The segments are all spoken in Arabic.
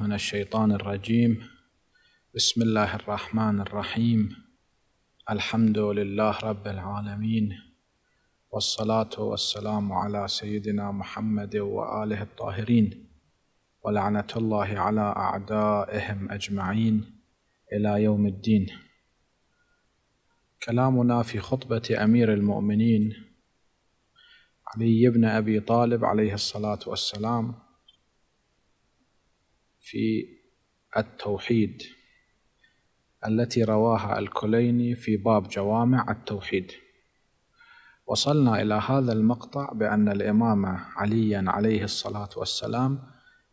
من الشيطان الرجيم بسم الله الرحمن الرحيم الحمد لله رب العالمين والصلاة والسلام على سيدنا محمد وآله الطاهرين ولعنة الله على أعدائهم أجمعين إلى يوم الدين كلامنا في خطبة أمير المؤمنين علي بن أبي طالب عليه الصلاة والسلام في التوحيد التي رواها الكليني في باب جوامع التوحيد وصلنا إلى هذا المقطع بأن الإمام علي عليه الصلاة والسلام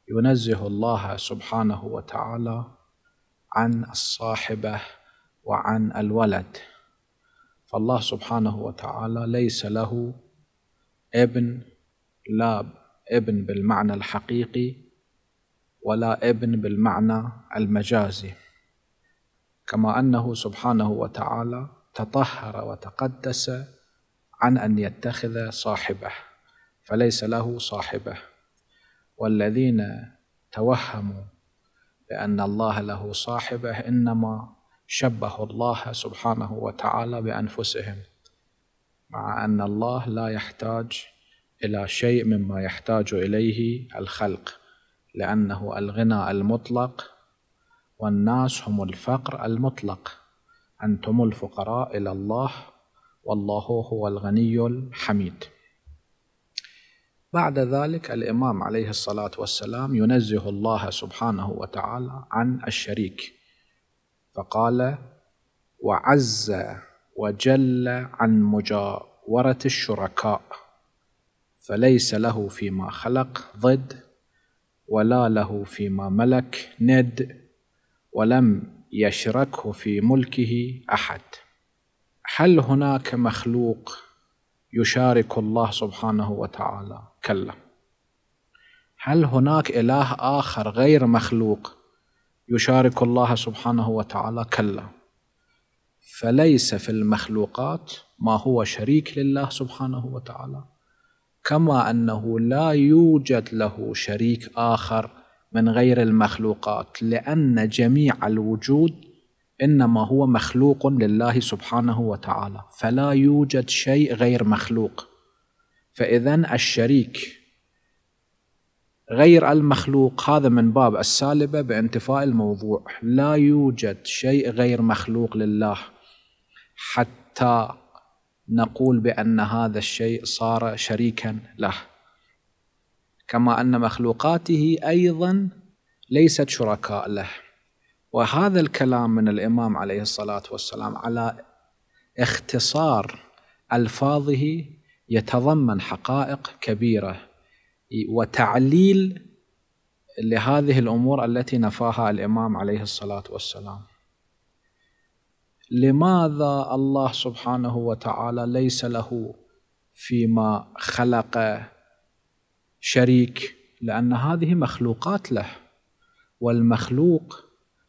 ينزه الله سبحانه وتعالى عن الصاحبة وعن الولد فالله سبحانه وتعالى ليس له ابن لا ابن بالمعنى الحقيقي ولا ابن بالمعنى المجازي كما أنه سبحانه وتعالى تطهر وتقدس عن أن يتخذ صاحبه فليس له صاحبه والذين توهموا بأن الله له صاحبه إنما شبهوا الله سبحانه وتعالى بأنفسهم مع أن الله لا يحتاج إلى شيء مما يحتاج إليه الخلق لأنه الغنى المطلق والناس هم الفقر المطلق أنتم الفقراء إلى الله والله هو الغني الحميد بعد ذلك الإمام عليه الصلاة والسلام ينزه الله سبحانه وتعالى عن الشريك فقال وعز وجل عن مجاورة الشركاء فليس له فيما خلق ضد ولا له فيما ملك ند ولم يشركه في ملكه احد هل هناك مخلوق يشارك الله سبحانه وتعالى كلا هل هناك اله اخر غير مخلوق يشارك الله سبحانه وتعالى كلا فليس في المخلوقات ما هو شريك لله سبحانه وتعالى كما انه لا يوجد له شريك اخر من غير المخلوقات لان جميع الوجود انما هو مخلوق لله سبحانه وتعالى فلا يوجد شيء غير مخلوق فاذا الشريك غير المخلوق هذا من باب السالبه بانتفاء الموضوع لا يوجد شيء غير مخلوق لله حتى نقول بأن هذا الشيء صار شريكا له كما أن مخلوقاته أيضا ليست شركاء له وهذا الكلام من الإمام عليه الصلاة والسلام على اختصار ألفاظه يتضمن حقائق كبيرة وتعليل لهذه الأمور التي نفاها الإمام عليه الصلاة والسلام لماذا الله سبحانه وتعالى ليس له فيما خلق شريك لان هذه مخلوقات له والمخلوق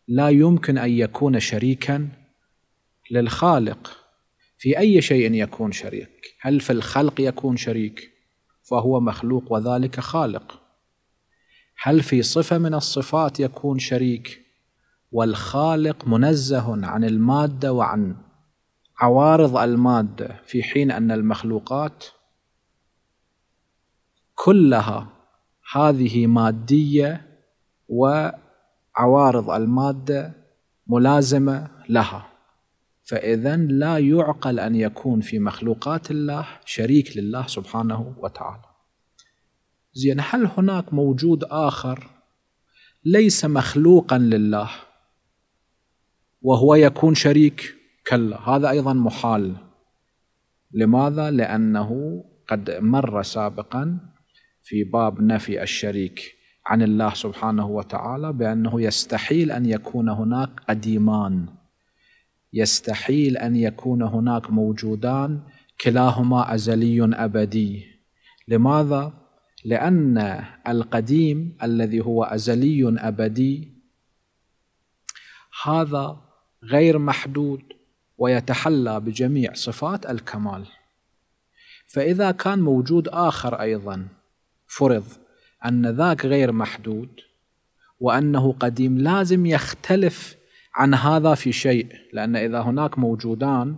لا يمكن ان يكون شريكا للخالق في اي شيء يكون شريك هل في الخلق يكون شريك فهو مخلوق وذلك خالق هل في صفه من الصفات يكون شريك والخالق منزه عن الماده وعن عوارض الماده في حين ان المخلوقات كلها هذه ماديه وعوارض الماده ملازمه لها فاذا لا يعقل ان يكون في مخلوقات الله شريك لله سبحانه وتعالى زين هل هناك موجود اخر ليس مخلوقا لله وهو يكون شريك كلا هذا ايضا محال لماذا لانه قد مر سابقا في باب نفي الشريك عن الله سبحانه وتعالى بانه يستحيل ان يكون هناك قديمان يستحيل ان يكون هناك موجودان كلاهما ازلي ابدي لماذا لان القديم الذي هو ازلي ابدي هذا غير محدود ويتحلى بجميع صفات الكمال فإذا كان موجود آخر أيضا فرض أن ذاك غير محدود وأنه قديم لازم يختلف عن هذا في شيء لأن إذا هناك موجودان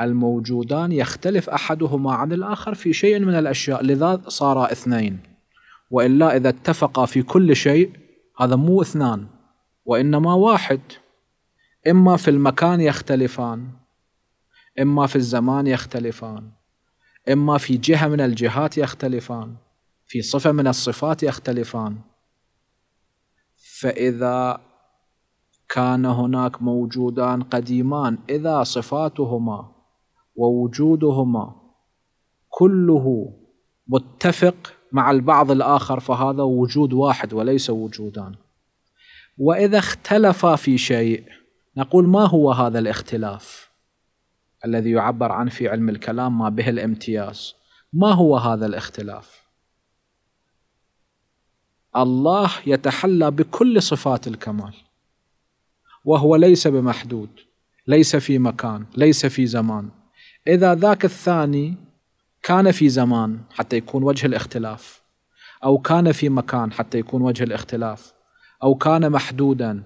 الموجودان يختلف أحدهما عن الآخر في شيء من الأشياء لذا صارا اثنين وإلا إذا اتفقا في كل شيء هذا مو اثنان وإنما واحد إما في المكان يختلفان إما في الزمان يختلفان إما في جهة من الجهات يختلفان في صفة من الصفات يختلفان فإذا كان هناك موجودان قديمان إذا صفاتهما ووجودهما كله متفق مع البعض الآخر فهذا وجود واحد وليس وجودان وإذا اختلفا في شيء نقول ما هو هذا الاختلاف الذي يعبر عن في علم الكلام ما به الامتياز ما هو هذا الاختلاف الله يتحلى بكل صفات الكمال وهو ليس بمحدود ليس في مكان ليس في زمان اذا ذاك الثاني كان في زمان حتى يكون وجه الاختلاف او كان في مكان حتى يكون وجه الاختلاف او كان محدودا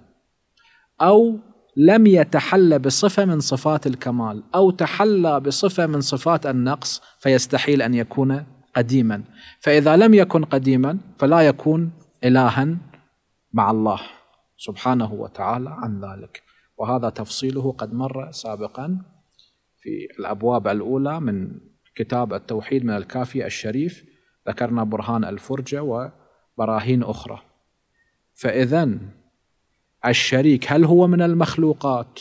او لم يتحلى بصفه من صفات الكمال او تحلى بصفه من صفات النقص فيستحيل ان يكون قديما فاذا لم يكن قديما فلا يكون الها مع الله سبحانه وتعالى عن ذلك وهذا تفصيله قد مر سابقا في الابواب الاولى من كتاب التوحيد من الكافي الشريف ذكرنا برهان الفرجه وبراهين اخرى فاذا الشريك هل هو من المخلوقات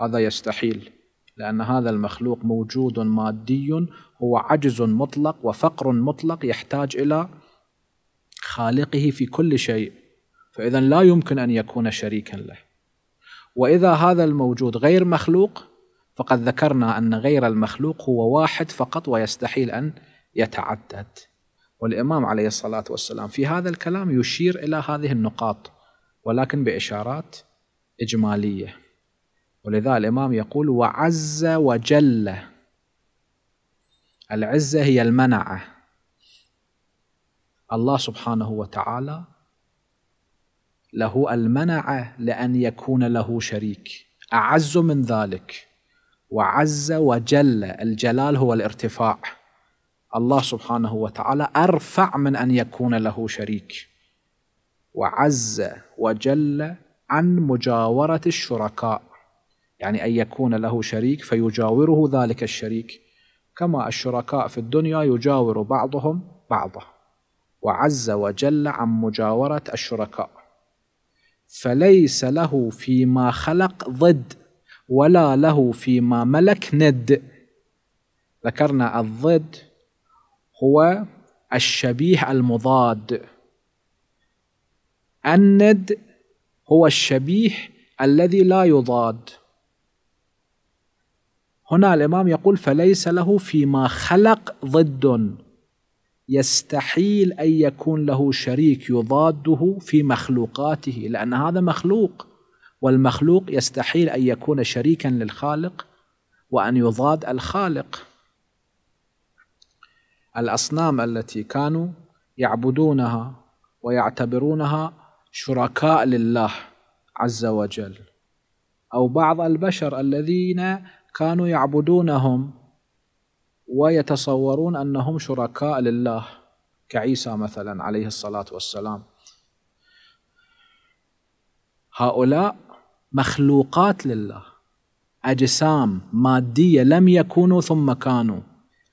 هذا يستحيل لأن هذا المخلوق موجود مادي هو عجز مطلق وفقر مطلق يحتاج إلى خالقه في كل شيء فإذا لا يمكن أن يكون شريكا له وإذا هذا الموجود غير مخلوق فقد ذكرنا أن غير المخلوق هو واحد فقط ويستحيل أن يتعدد والإمام عليه الصلاة والسلام في هذا الكلام يشير إلى هذه النقاط ولكن بإشارات إجمالية ولذا الإمام يقول وعز وجل العزة هي المنعة الله سبحانه وتعالى له المنعة لأن يكون له شريك أعز من ذلك وعز وجل الجلال هو الارتفاع الله سبحانه وتعالى أرفع من أن يكون له شريك وعز وجل عن مجاورة الشركاء يعني أن يكون له شريك فيجاوره ذلك الشريك كما الشركاء في الدنيا يجاور بعضهم بعضا وعز وجل عن مجاورة الشركاء فليس له فيما خلق ضد ولا له فيما ملك ند ذكرنا الضد هو الشبيه المضاد الند هو الشبيه الذي لا يضاد هنا الإمام يقول فليس له فيما خلق ضد يستحيل أن يكون له شريك يضاده في مخلوقاته لأن هذا مخلوق والمخلوق يستحيل أن يكون شريكا للخالق وأن يضاد الخالق الأصنام التي كانوا يعبدونها ويعتبرونها شركاء لله عز وجل أو بعض البشر الذين كانوا يعبدونهم ويتصورون أنهم شركاء لله كعيسى مثلا عليه الصلاة والسلام هؤلاء مخلوقات لله أجسام مادية لم يكونوا ثم كانوا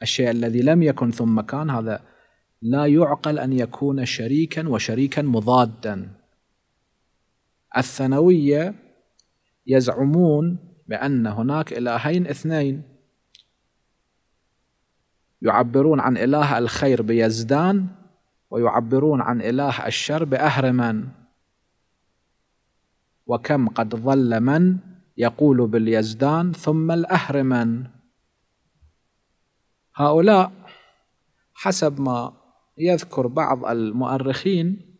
الشيء الذي لم يكن ثم كان هذا لا يعقل أن يكون شريكا وشريكا مضادا الثانوية يزعمون بأن هناك إلهين اثنين يعبرون عن إله الخير بيزدان ويعبرون عن إله الشر بأهرمن وكم قد ظل من يقول باليزدان ثم الأهرمن هؤلاء حسب ما يذكر بعض المؤرخين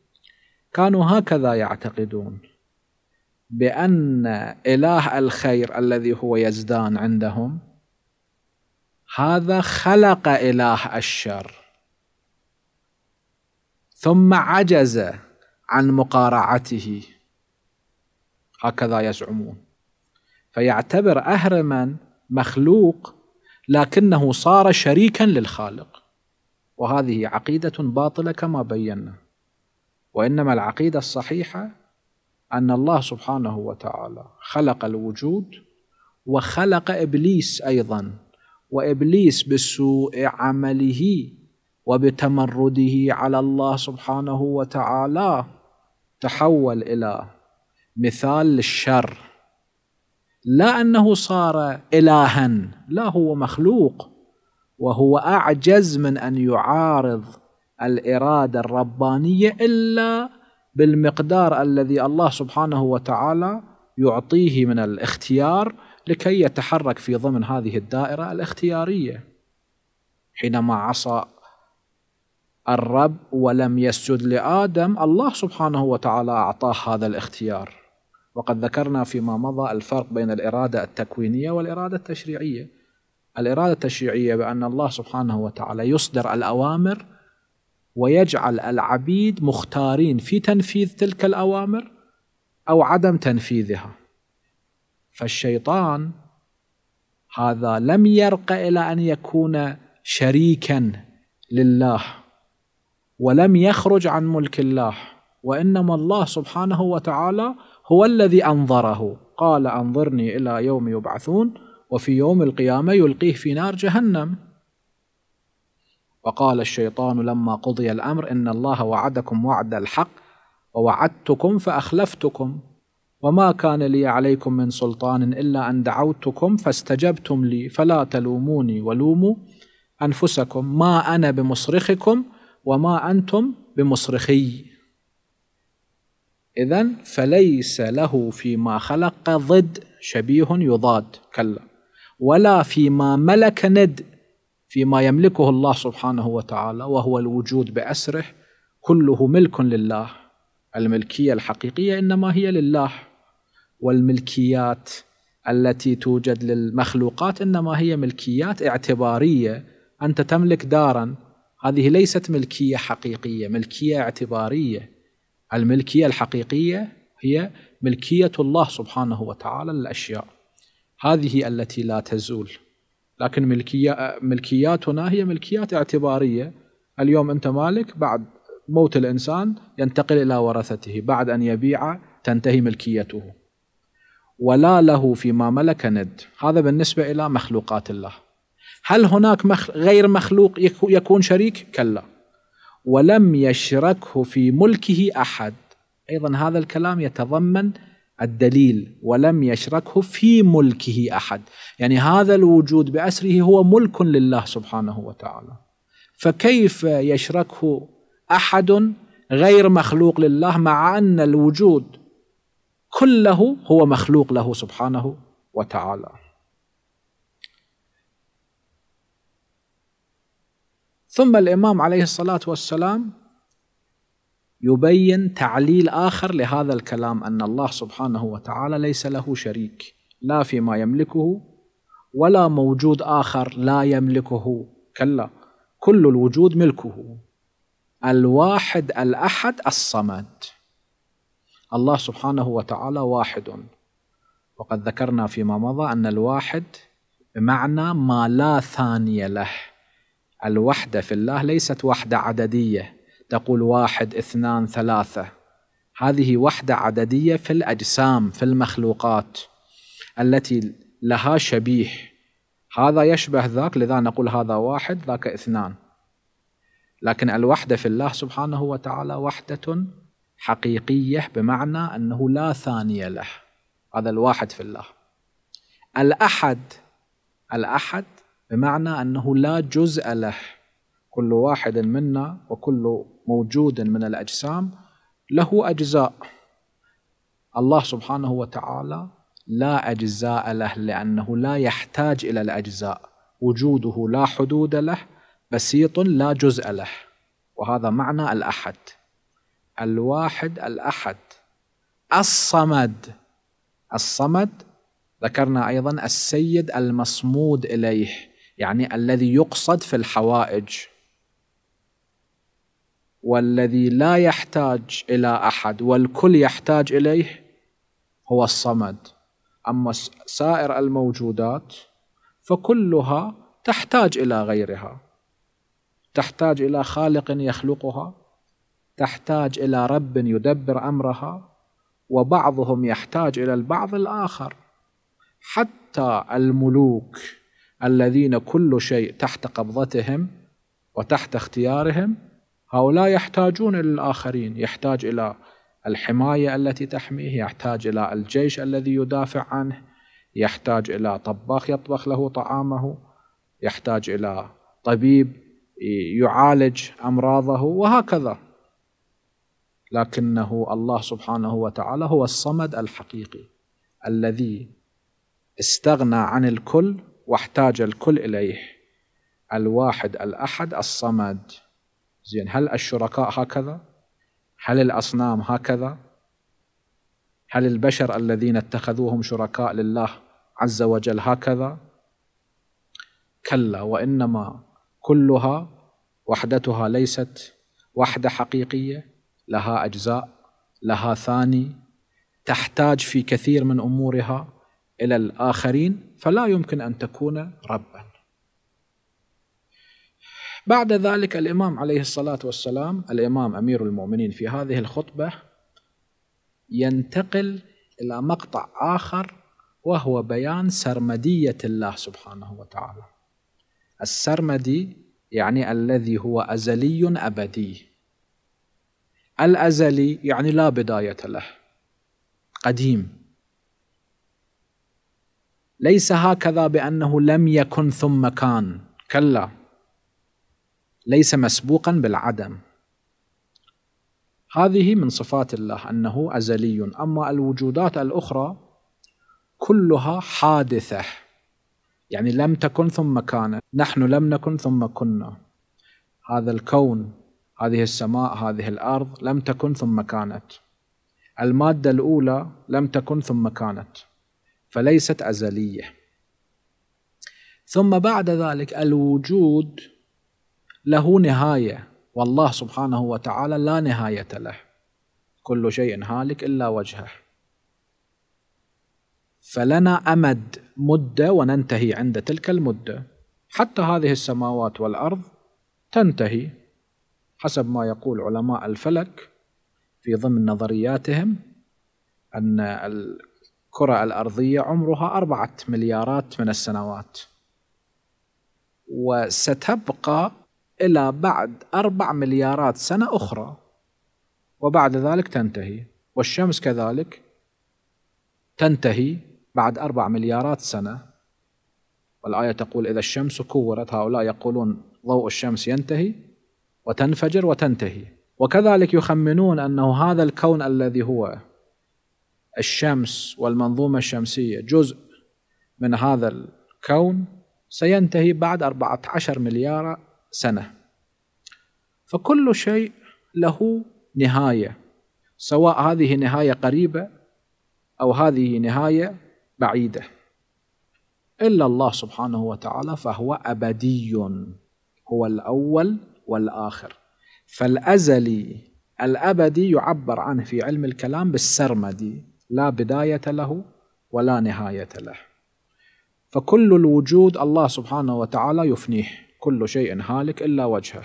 كانوا هكذا يعتقدون بان اله الخير الذي هو يزدان عندهم هذا خلق اله الشر ثم عجز عن مقارعته هكذا يزعمون فيعتبر اهرما مخلوق لكنه صار شريكا للخالق وهذه عقيده باطله كما بينا وانما العقيده الصحيحه أن الله سبحانه وتعالى خلق الوجود وخلق إبليس أيضا وإبليس بسوء عمله وبتمرده على الله سبحانه وتعالى تحول إلى مثال للشر لا أنه صار إلها لا هو مخلوق وهو أعجز من أن يعارض الإرادة الربانية إلا بالمقدار الذي الله سبحانه وتعالى يعطيه من الاختيار لكي يتحرك في ضمن هذه الدائرة الاختيارية حينما عصى الرب ولم يسجد لآدم الله سبحانه وتعالى أعطاه هذا الاختيار وقد ذكرنا فيما مضى الفرق بين الإرادة التكوينية والإرادة التشريعية الإرادة التشريعية بأن الله سبحانه وتعالى يصدر الأوامر ويجعل العبيد مختارين في تنفيذ تلك الاوامر او عدم تنفيذها فالشيطان هذا لم يرق الى ان يكون شريكا لله ولم يخرج عن ملك الله وانما الله سبحانه وتعالى هو الذي انظره قال انظرني الى يوم يبعثون وفي يوم القيامه يلقيه في نار جهنم وقال الشيطان لما قضي الامر ان الله وعدكم وعد الحق ووعدتكم فاخلفتكم وما كان لي عليكم من سلطان الا ان دعوتكم فاستجبتم لي فلا تلوموني ولوموا انفسكم ما انا بمصرخكم وما انتم بمصرخي اذا فليس له فيما خلق ضد شبيه يضاد كلا ولا فيما ملك ند فيما يملكه الله سبحانه وتعالى وهو الوجود بأسره كله ملك لله الملكية الحقيقية إنما هي لله والملكيات التي توجد للمخلوقات إنما هي ملكيات اعتبارية أنت تملك دارا هذه ليست ملكية حقيقية ملكية اعتبارية الملكية الحقيقية هي ملكية الله سبحانه وتعالى للأشياء هذه التي لا تزول لكن ملكية ملكياتنا هي ملكيات اعتبارية اليوم أنت مالك بعد موت الإنسان ينتقل إلى ورثته بعد أن يبيع تنتهي ملكيته ولا له فيما ملك ند هذا بالنسبة إلى مخلوقات الله هل هناك مخ... غير مخلوق يكون شريك؟ كلا ولم يشركه في ملكه أحد أيضا هذا الكلام يتضمن الدليل ولم يشركه في ملكه احد يعني هذا الوجود باسره هو ملك لله سبحانه وتعالى فكيف يشركه احد غير مخلوق لله مع ان الوجود كله هو مخلوق له سبحانه وتعالى ثم الامام عليه الصلاه والسلام يبين تعليل آخر لهذا الكلام أن الله سبحانه وتعالى ليس له شريك لا فيما يملكه ولا موجود آخر لا يملكه كلا كل الوجود ملكه الواحد الأحد الصمد الله سبحانه وتعالى واحد وقد ذكرنا فيما مضى أن الواحد بمعنى ما لا ثاني له الوحدة في الله ليست وحدة عددية تقول واحد اثنان ثلاثة هذه وحدة عددية في الأجسام في المخلوقات التي لها شبيه هذا يشبه ذاك لذا نقول هذا واحد ذاك اثنان لكن الوحدة في الله سبحانه وتعالى وحدة حقيقية بمعنى أنه لا ثاني له هذا الواحد في الله الأحد الأحد بمعنى أنه لا جزء له كل واحد منا وكل موجودا من الاجسام له اجزاء الله سبحانه وتعالى لا اجزاء له لانه لا يحتاج الى الاجزاء وجوده لا حدود له بسيط لا جزء له وهذا معنى الاحد الواحد الاحد الصمد الصمد ذكرنا ايضا السيد المصمود اليه يعني الذي يقصد في الحوائج والذي لا يحتاج إلى أحد والكل يحتاج إليه هو الصمد أما سائر الموجودات فكلها تحتاج إلى غيرها تحتاج إلى خالق يخلقها تحتاج إلى رب يدبر أمرها وبعضهم يحتاج إلى البعض الآخر حتى الملوك الذين كل شيء تحت قبضتهم وتحت اختيارهم هؤلاء يحتاجون إلى الآخرين يحتاج إلى الحماية التي تحميه يحتاج إلى الجيش الذي يدافع عنه يحتاج إلى طباخ يطبخ له طعامه يحتاج إلى طبيب يعالج أمراضه وهكذا لكنه الله سبحانه وتعالى هو الصمد الحقيقي الذي استغنى عن الكل واحتاج الكل إليه الواحد الأحد الصمد زين هل الشركاء هكذا؟ هل الأصنام هكذا؟ هل البشر الذين اتخذوهم شركاء لله عز وجل هكذا؟ كلا وإنما كلها وحدتها ليست وحدة حقيقية لها أجزاء لها ثاني تحتاج في كثير من أمورها إلى الآخرين فلا يمكن أن تكون ربا بعد ذلك الإمام عليه الصلاة والسلام الإمام أمير المؤمنين في هذه الخطبة ينتقل إلى مقطع آخر وهو بيان سرمدية الله سبحانه وتعالى السرمدي يعني الذي هو أزلي أبدي الأزلي يعني لا بداية له قديم ليس هكذا بأنه لم يكن ثم كان كلا ليس مسبوقا بالعدم هذه من صفات الله أنه أزلي أما الوجودات الأخرى كلها حادثة يعني لم تكن ثم كانت نحن لم نكن ثم كنا هذا الكون هذه السماء هذه الأرض لم تكن ثم كانت المادة الأولى لم تكن ثم كانت فليست أزلية ثم بعد ذلك الوجود له نهاية والله سبحانه وتعالى لا نهاية له كل شيء هالك إلا وجهه فلنا أمد مدة وننتهي عند تلك المدة حتى هذه السماوات والأرض تنتهي حسب ما يقول علماء الفلك في ضمن نظرياتهم أن الكرة الأرضية عمرها أربعة مليارات من السنوات وستبقى إلى بعد أربع مليارات سنة أخرى وبعد ذلك تنتهي والشمس كذلك تنتهي بعد أربع مليارات سنة والآية تقول إذا الشمس كورت هؤلاء يقولون ضوء الشمس ينتهي وتنفجر وتنتهي وكذلك يخمنون أنه هذا الكون الذي هو الشمس والمنظومة الشمسية جزء من هذا الكون سينتهي بعد 14 مليار سنة فكل شيء له نهاية سواء هذه نهاية قريبة أو هذه نهاية بعيدة إلا الله سبحانه وتعالى فهو أبدي هو الأول والآخر فالأزلي الأبدي يعبر عنه في علم الكلام بالسرمدي لا بداية له ولا نهاية له فكل الوجود الله سبحانه وتعالى يفنيه كل شيء هالك إلا وجهه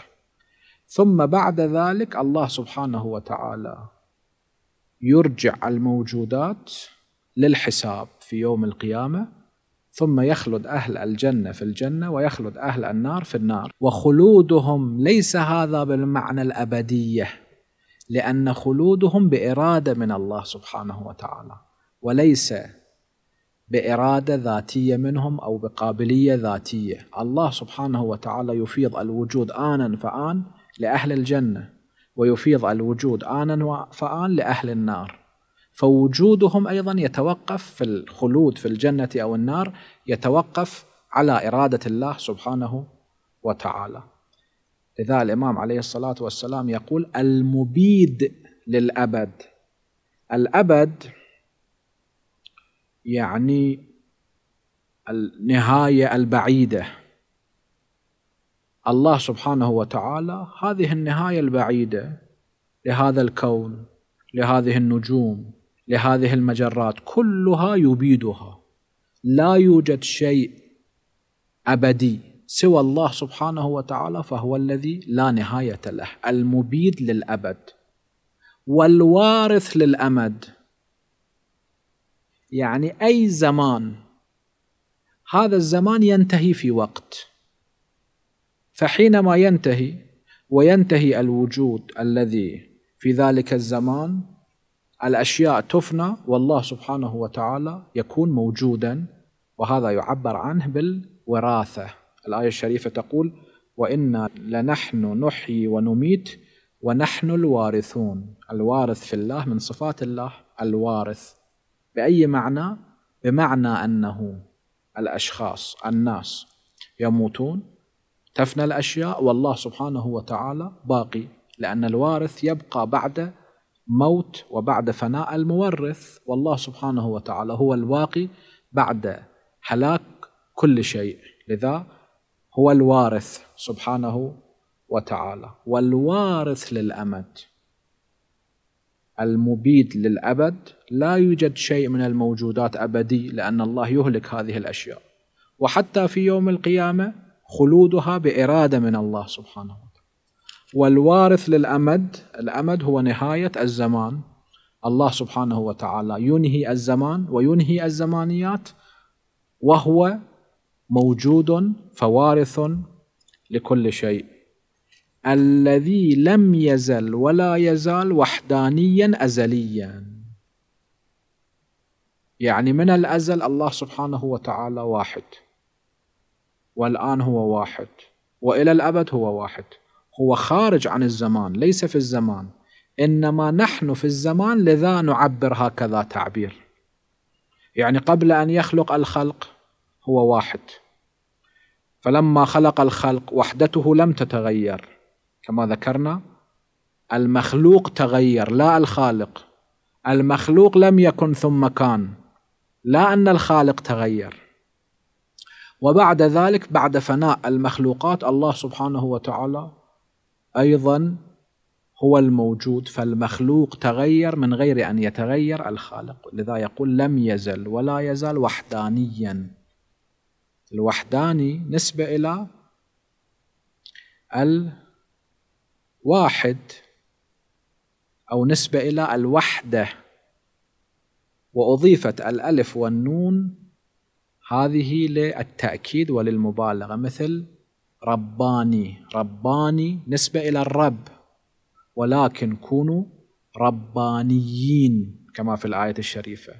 ثم بعد ذلك الله سبحانه وتعالى يرجع الموجودات للحساب في يوم القيامة ثم يخلد أهل الجنة في الجنة ويخلد أهل النار في النار وخلودهم ليس هذا بالمعنى الأبدية لأن خلودهم بإرادة من الله سبحانه وتعالى وليس باراده ذاتيه منهم او بقابليه ذاتيه، الله سبحانه وتعالى يفيض الوجود آنا فآن لاهل الجنه ويفيض الوجود آنا فآن لاهل النار. فوجودهم ايضا يتوقف في الخلود في الجنه او النار يتوقف على اراده الله سبحانه وتعالى. لذا الامام عليه الصلاه والسلام يقول المبيد للابد. الابد يعني النهايه البعيده الله سبحانه وتعالى هذه النهايه البعيده لهذا الكون لهذه النجوم لهذه المجرات كلها يبيدها لا يوجد شيء ابدي سوى الله سبحانه وتعالى فهو الذي لا نهايه له المبيد للابد والوارث للامد يعني أي زمان هذا الزمان ينتهي في وقت فحينما ينتهي وينتهي الوجود الذي في ذلك الزمان الأشياء تفنى والله سبحانه وتعالى يكون موجودا وهذا يعبر عنه بالوراثة الآية الشريفة تقول وإنا لنحن نحيي ونميت ونحن الوارثون الوارث في الله من صفات الله الوارث بأي معنى؟ بمعنى أنه الأشخاص الناس يموتون تفنى الأشياء والله سبحانه وتعالى باقي لأن الوارث يبقى بعد موت وبعد فناء المورث والله سبحانه وتعالى هو الواقي بعد هلاك كل شيء لذا هو الوارث سبحانه وتعالى والوارث للأمد المبيد للأبد لا يوجد شيء من الموجودات أبدي لأن الله يهلك هذه الأشياء وحتى في يوم القيامة خلودها بإرادة من الله سبحانه وتعالى والوارث للأمد الأمد هو نهاية الزمان الله سبحانه وتعالى ينهي الزمان وينهي الزمانيات وهو موجود فوارث لكل شيء الذي لم يزل ولا يزال وحدانيا أزليا يعني من الأزل الله سبحانه وتعالى واحد والآن هو واحد وإلى الأبد هو واحد هو خارج عن الزمان ليس في الزمان إنما نحن في الزمان لذا نعبر هكذا تعبير يعني قبل أن يخلق الخلق هو واحد فلما خلق الخلق وحدته لم تتغير كما ذكرنا المخلوق تغير لا الخالق المخلوق لم يكن ثم كان لا ان الخالق تغير وبعد ذلك بعد فناء المخلوقات الله سبحانه وتعالى ايضا هو الموجود فالمخلوق تغير من غير ان يتغير الخالق لذا يقول لم يزل ولا يزال وحدانيا الوحداني نسبه الى واحد أو نسبة إلى الوحدة وأضيفت الألف والنون هذه للتأكيد وللمبالغة مثل رباني رباني نسبة إلى الرب ولكن كونوا ربانيين كما في الآية الشريفة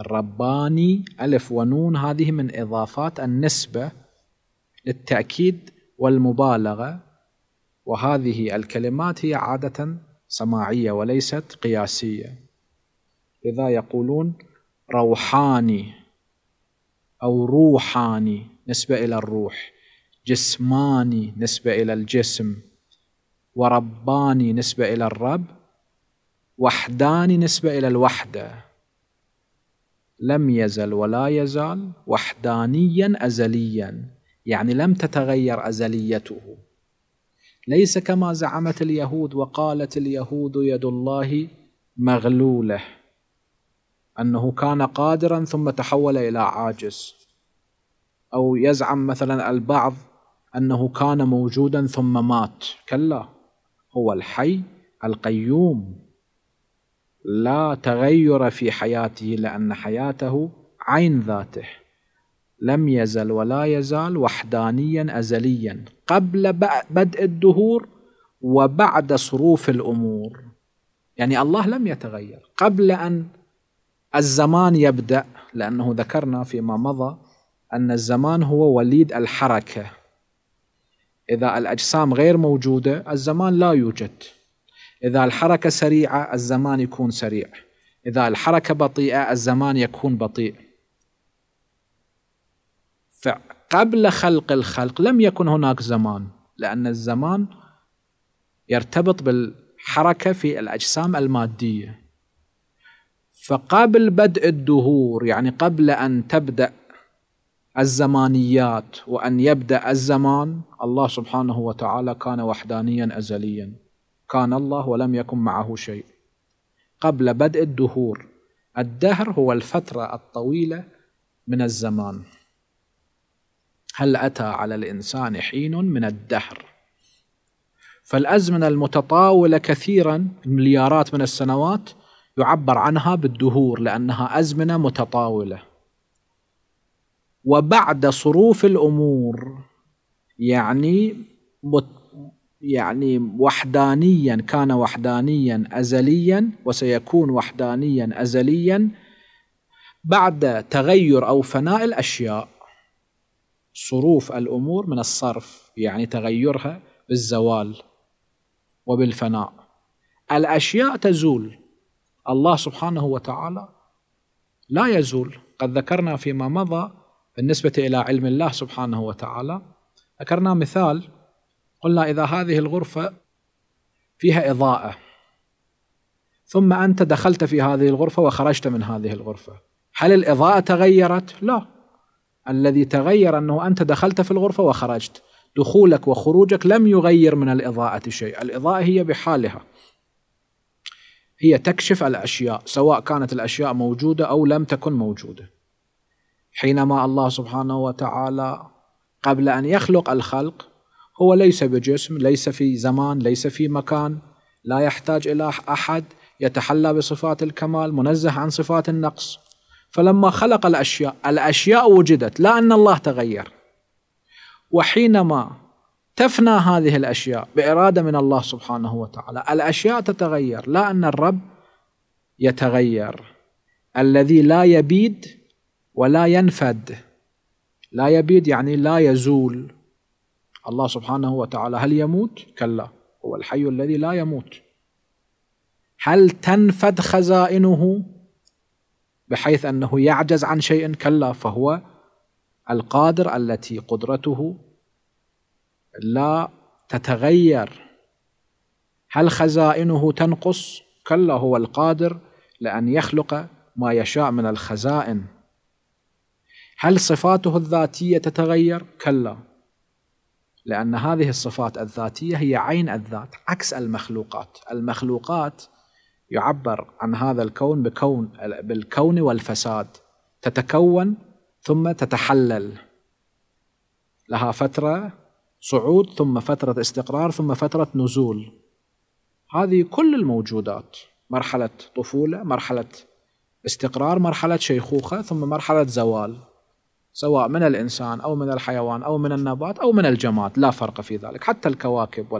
الرباني ألف ونون هذه من إضافات النسبة للتأكيد والمبالغة وهذه الكلمات هي عادة سماعية وليست قياسية لذا يقولون روحاني أو روحاني نسبة إلى الروح جسماني نسبة إلى الجسم ورباني نسبة إلى الرب وحداني نسبة إلى الوحدة لم يزل ولا يزال وحدانيا أزليا يعني لم تتغير أزليته ليس كما زعمت اليهود وقالت اليهود يد الله مغلوله انه كان قادرا ثم تحول الى عاجز او يزعم مثلا البعض انه كان موجودا ثم مات كلا هو الحي القيوم لا تغير في حياته لان حياته عين ذاته لم يزل ولا يزال وحدانيا ازليا قبل بدء الدهور وبعد صروف الامور يعني الله لم يتغير قبل ان الزمان يبدا لانه ذكرنا فيما مضى ان الزمان هو وليد الحركه اذا الاجسام غير موجوده الزمان لا يوجد اذا الحركه سريعه الزمان يكون سريع اذا الحركه بطيئه الزمان يكون بطيء قبل خلق الخلق لم يكن هناك زمان لأن الزمان يرتبط بالحركة في الأجسام المادية فقبل بدء الدهور يعني قبل أن تبدأ الزمانيات وأن يبدأ الزمان الله سبحانه وتعالى كان وحدانيا أزليا كان الله ولم يكن معه شيء قبل بدء الدهور الدهر هو الفترة الطويلة من الزمان هل أتى على الإنسان حين من الدهر فالأزمنة المتطاولة كثيرا مليارات من السنوات يعبر عنها بالدهور لأنها أزمنة متطاولة وبعد صروف الأمور يعني مت يعني وحدانيا كان وحدانيا أزليا وسيكون وحدانيا أزليا بعد تغير أو فناء الأشياء صروف الأمور من الصرف يعني تغيرها بالزوال وبالفناء الأشياء تزول الله سبحانه وتعالى لا يزول قد ذكرنا فيما مضى بالنسبة إلى علم الله سبحانه وتعالى ذكرنا مثال قلنا إذا هذه الغرفة فيها إضاءة ثم أنت دخلت في هذه الغرفة وخرجت من هذه الغرفة هل الإضاءة تغيرت؟ لا الذي تغير أنه أنت دخلت في الغرفة وخرجت دخولك وخروجك لم يغير من الإضاءة شيء الإضاءة هي بحالها هي تكشف الأشياء سواء كانت الأشياء موجودة أو لم تكن موجودة حينما الله سبحانه وتعالى قبل أن يخلق الخلق هو ليس بجسم ليس في زمان ليس في مكان لا يحتاج إلى أحد يتحلى بصفات الكمال منزه عن صفات النقص فلما خلق الأشياء الأشياء وجدت لا أن الله تغير وحينما تفنى هذه الأشياء بإرادة من الله سبحانه وتعالى الأشياء تتغير لا أن الرب يتغير الذي لا يبيد ولا ينفد لا يبيد يعني لا يزول الله سبحانه وتعالى هل يموت؟ كلا هو الحي الذي لا يموت هل تنفد خزائنه؟ بحيث أنه يعجز عن شيء كلا فهو القادر التي قدرته لا تتغير هل خزائنه تنقص كلا هو القادر لأن يخلق ما يشاء من الخزائن هل صفاته الذاتية تتغير كلا لأن هذه الصفات الذاتية هي عين الذات عكس المخلوقات المخلوقات يعبر عن هذا الكون بكون بالكون والفساد تتكون ثم تتحلل لها فترة صعود ثم فترة استقرار ثم فترة نزول هذه كل الموجودات مرحلة طفولة مرحلة استقرار مرحلة شيخوخة ثم مرحلة زوال سواء من الإنسان أو من الحيوان أو من النبات أو من الجماد لا فرق في ذلك حتى الكواكب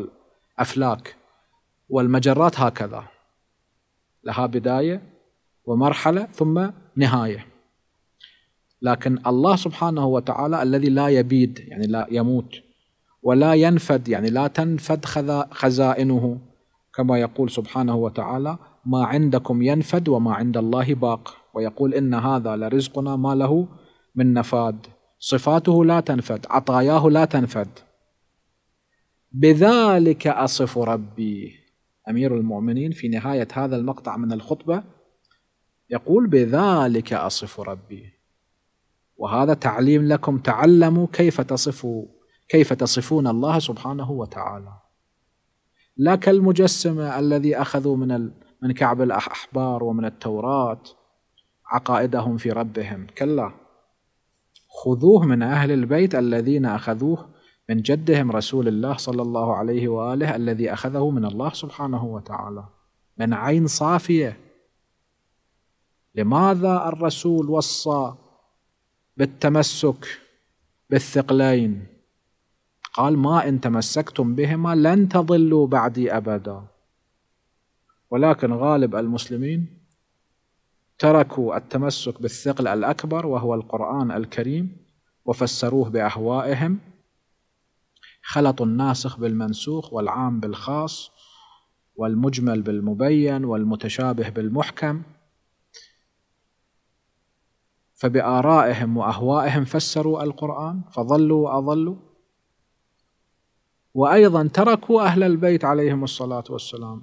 والأفلاك والمجرات هكذا لها بدايه ومرحله ثم نهايه لكن الله سبحانه وتعالى الذي لا يبيد يعني لا يموت ولا ينفد يعني لا تنفد خزائنه كما يقول سبحانه وتعالى ما عندكم ينفد وما عند الله باق ويقول ان هذا لرزقنا ما له من نفاد صفاته لا تنفد عطاياه لا تنفد بذلك اصف ربي أمير المؤمنين في نهاية هذا المقطع من الخطبة يقول بذلك أصف ربي وهذا تعليم لكم تعلموا كيف تصفوا كيف تصفون الله سبحانه وتعالى لا كالمجسمة الذي أخذوا من من كعب الأحبار ومن التوراة عقائدهم في ربهم كلا خذوه من أهل البيت الذين أخذوه من جدهم رسول الله صلى الله عليه واله الذي اخذه من الله سبحانه وتعالى من عين صافيه لماذا الرسول وصى بالتمسك بالثقلين قال ما ان تمسكتم بهما لن تضلوا بعدي ابدا ولكن غالب المسلمين تركوا التمسك بالثقل الاكبر وهو القران الكريم وفسروه باهوائهم خلطوا الناسخ بالمنسوخ والعام بالخاص والمجمل بالمبين والمتشابه بالمحكم فبآرائهم وأهوائهم فسروا القرآن فظلوا وأضلوا وأيضا تركوا أهل البيت عليهم الصلاة والسلام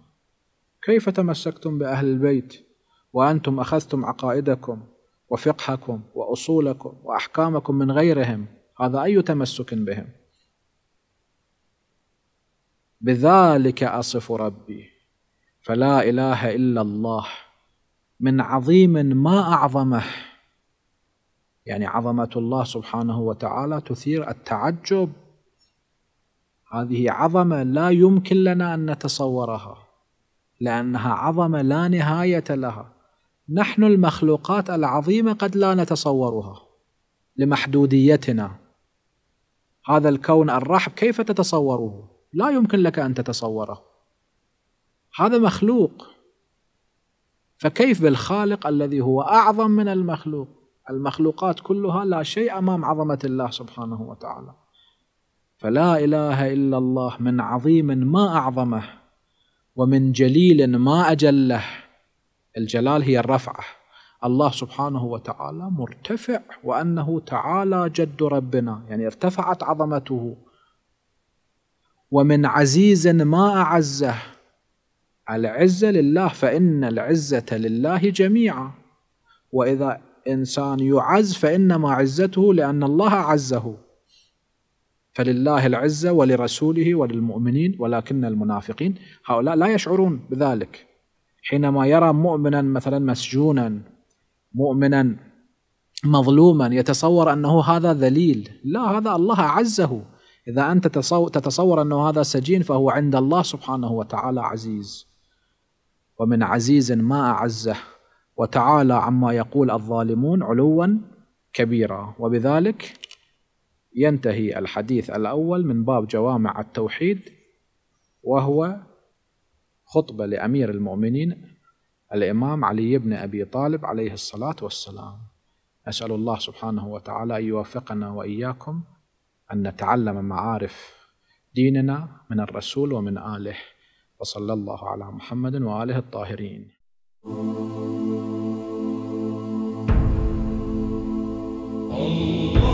كيف تمسكتم بأهل البيت وأنتم أخذتم عقائدكم وفقهكم وأصولكم وأحكامكم من غيرهم هذا أي تمسك بهم بذلك اصف ربي فلا اله الا الله من عظيم ما اعظمه يعني عظمه الله سبحانه وتعالى تثير التعجب هذه عظمه لا يمكن لنا ان نتصورها لانها عظمه لا نهايه لها نحن المخلوقات العظيمه قد لا نتصورها لمحدوديتنا هذا الكون الرحب كيف تتصوره لا يمكن لك ان تتصوره هذا مخلوق فكيف بالخالق الذي هو اعظم من المخلوق المخلوقات كلها لا شيء امام عظمه الله سبحانه وتعالى فلا اله الا الله من عظيم ما اعظمه ومن جليل ما اجله الجلال هي الرفعه الله سبحانه وتعالى مرتفع وانه تعالى جد ربنا يعني ارتفعت عظمته ومن عزيز ما أعزه العزة لله فإن العزة لله جميعا وإذا إنسان يعز فإنما عزته لأن الله عزه فلله العزة ولرسوله وللمؤمنين ولكن المنافقين هؤلاء لا يشعرون بذلك حينما يرى مؤمنا مثلا مسجونا مؤمنا مظلوما يتصور أنه هذا ذليل لا هذا الله عزه إذا أنت تتصور أنه هذا سجين فهو عند الله سبحانه وتعالى عزيز ومن عزيز ما أعزه وتعالى عما يقول الظالمون علوا كبيرا وبذلك ينتهي الحديث الأول من باب جوامع التوحيد وهو خطبة لأمير المؤمنين الإمام علي بن أبي طالب عليه الصلاة والسلام أسأل الله سبحانه وتعالى أن يوفقنا وإياكم أن نتعلم معارف ديننا من الرسول ومن آله وصلى الله على محمد وآله الطاهرين الله